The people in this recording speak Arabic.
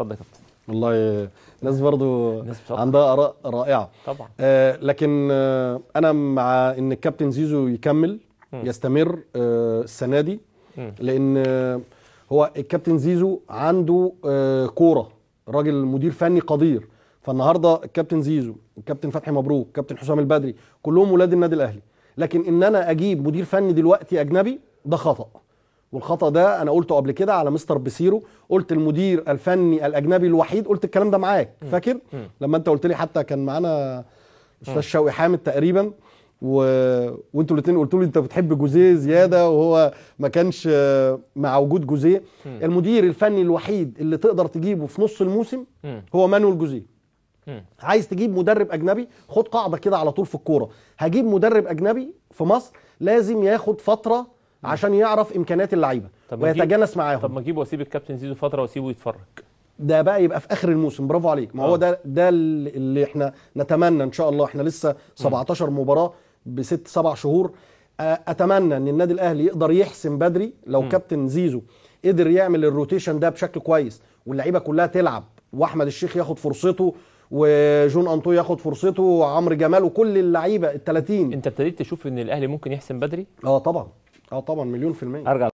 اتفضل يا كابتن والله ناس برضو عندها اراء رائعه طبعا آه لكن آه انا مع ان الكابتن زيزو يكمل م. يستمر آه السنه دي م. لان آه هو الكابتن زيزو عنده آه كوره راجل مدير فني قدير فالنهارده الكابتن زيزو الكابتن فتحي مبروك الكابتن حسام البدري كلهم ولاد النادي الاهلي لكن ان انا اجيب مدير فني دلوقتي اجنبي ده خطأ والخطا ده انا قلته قبل كده على مستر بيسيرو قلت المدير الفني الاجنبي الوحيد قلت الكلام ده معاك فاكر لما انت قلت لي حتى كان معانا استاذ شوقي حامد تقريبا و... وانتوا الاثنين قلتوا لي انت بتحب جوزيه زياده وهو ما كانش مع وجود جوزيه المدير الفني الوحيد اللي تقدر تجيبه في نص الموسم هو مانويل جوزيه عايز تجيب مدرب اجنبي خد قاعده كده على طول في الكوره هجيب مدرب اجنبي في مصر لازم ياخد فتره عشان يعرف امكانيات اللعيبه ويتجانس معاهم طب ما اجيب واسيب الكابتن زيزو فتره واسيبه يتفرج ده بقى يبقى في اخر الموسم برافو عليك ما هو آه. ده ده اللي احنا نتمنى ان شاء الله احنا لسه 17 مباراه بست سبع شهور آه، اتمنى ان النادي الاهلي يقدر يحسم بدري لو كابتن زيزو قدر يعمل الروتيشن ده بشكل كويس واللعيبه كلها تلعب واحمد الشيخ ياخد فرصته وجون انطو ياخد فرصته وعمرو جمال وكل اللعيبه ال 30 انت ابتديت تشوف ان الاهلي ممكن يحسم بدري؟ اه طبعا اه طبعا مليون في المية ارجع